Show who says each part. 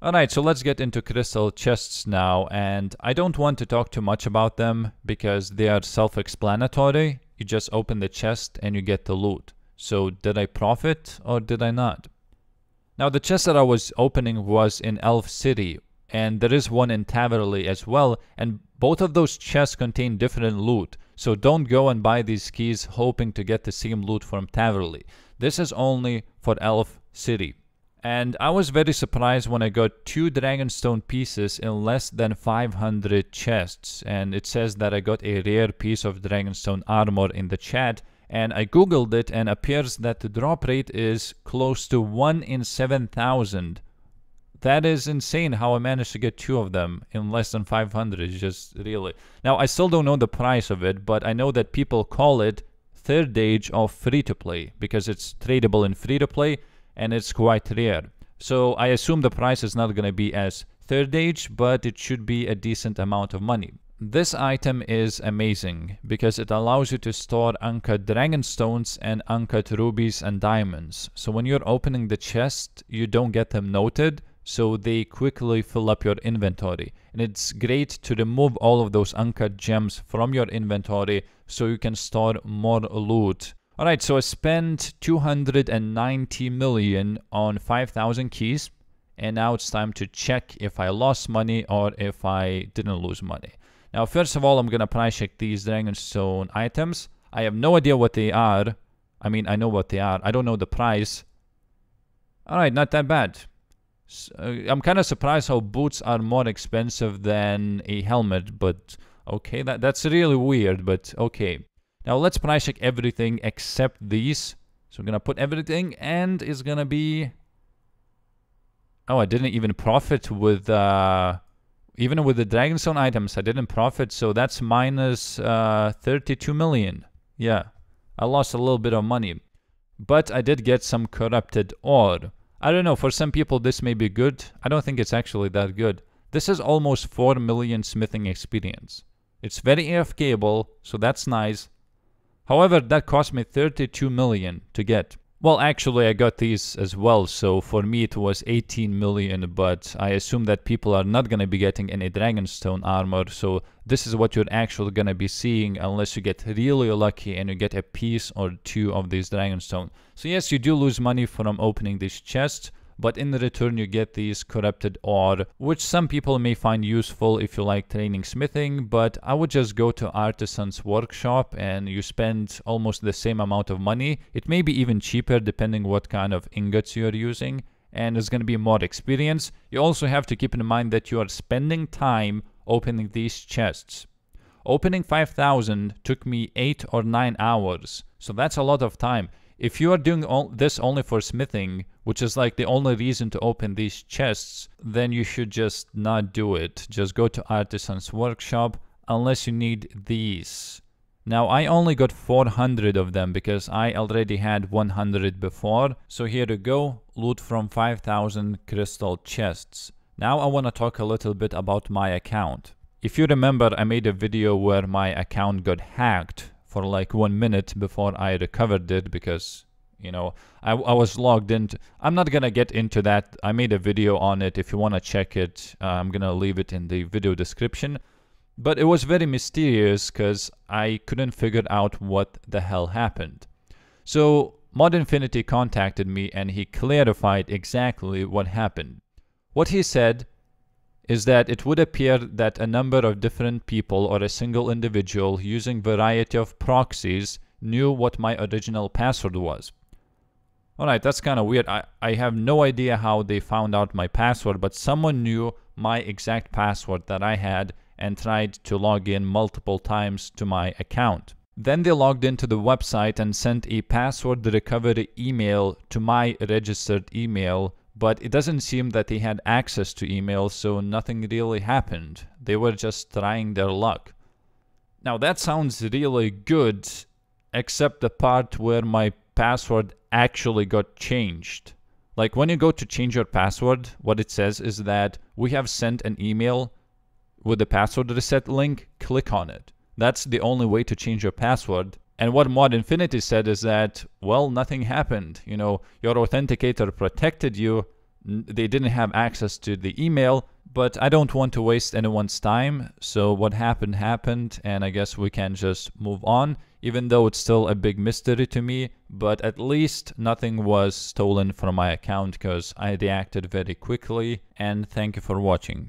Speaker 1: Alright, so let's get into crystal chests now, and I don't want to talk too much about them because they are self-explanatory. You just open the chest and you get the loot. So did I profit or did I not? Now the chest that I was opening was in Elf City, and there is one in Taverly as well, and both of those chests contain different loot. So don't go and buy these keys hoping to get the same loot from Taverly. This is only for Elf City. And I was very surprised when I got two Dragonstone pieces in less than 500 chests. And it says that I got a rare piece of Dragonstone armor in the chat. And I googled it and appears that the drop rate is close to 1 in 7,000. That is insane how I managed to get two of them in less than 500. just really. Now, I still don't know the price of it, but I know that people call it third age of free to play because it's tradable in free to play and it's quite rare. So I assume the price is not going to be as third age, but it should be a decent amount of money. This item is amazing because it allows you to store uncut dragon stones and uncut rubies and diamonds. So when you're opening the chest, you don't get them noted, so they quickly fill up your inventory. And it's great to remove all of those uncut gems from your inventory so you can store more loot all right, so I spent 290 million on 5,000 keys, and now it's time to check if I lost money or if I didn't lose money. Now, first of all, I'm gonna price check these Dragonstone items. I have no idea what they are. I mean, I know what they are. I don't know the price. All right, not that bad. So, uh, I'm kind of surprised how boots are more expensive than a helmet, but okay, that, that's really weird, but okay. Now let's price check everything except these. So I'm gonna put everything and it's gonna be... Oh, I didn't even profit with... Uh, even with the Dragonstone items, I didn't profit, so that's minus, uh, 32 million. Yeah, I lost a little bit of money. But I did get some corrupted ore. I don't know, for some people this may be good. I don't think it's actually that good. This is almost 4 million smithing experience. It's very AFKable, so that's nice. However, that cost me 32 million to get. Well, actually, I got these as well, so for me it was 18 million, but I assume that people are not going to be getting any Dragonstone armor, so this is what you're actually going to be seeing unless you get really lucky and you get a piece or two of these Dragonstone. So yes, you do lose money from opening this chest but in return you get these corrupted ore, which some people may find useful if you like training smithing, but I would just go to Artisan's Workshop and you spend almost the same amount of money. It may be even cheaper depending what kind of ingots you're using and it's going to be more experience. You also have to keep in mind that you are spending time opening these chests. Opening 5000 took me 8 or 9 hours, so that's a lot of time. If you are doing this only for smithing, which is like the only reason to open these chests, then you should just not do it. Just go to Artisan's Workshop unless you need these. Now I only got 400 of them because I already had 100 before. So here to go, loot from 5000 crystal chests. Now I want to talk a little bit about my account. If you remember, I made a video where my account got hacked for like one minute before I recovered it because you know I, I was logged in I'm not gonna get into that I made a video on it if you want to check it uh, I'm gonna leave it in the video description but it was very mysterious because I couldn't figure out what the hell happened so Mod Infinity contacted me and he clarified exactly what happened what he said is that it would appear that a number of different people or a single individual using variety of proxies knew what my original password was. Alright, that's kind of weird. I, I have no idea how they found out my password, but someone knew my exact password that I had and tried to log in multiple times to my account. Then they logged into the website and sent a password recovery email to my registered email but it doesn't seem that they had access to emails, so nothing really happened. They were just trying their luck. Now that sounds really good, except the part where my password actually got changed. Like when you go to change your password, what it says is that we have sent an email with the password reset link, click on it. That's the only way to change your password, and what Mod Infinity said is that, well, nothing happened. You know, your authenticator protected you. They didn't have access to the email, but I don't want to waste anyone's time. So what happened happened, and I guess we can just move on, even though it's still a big mystery to me, but at least nothing was stolen from my account because I reacted very quickly, and thank you for watching.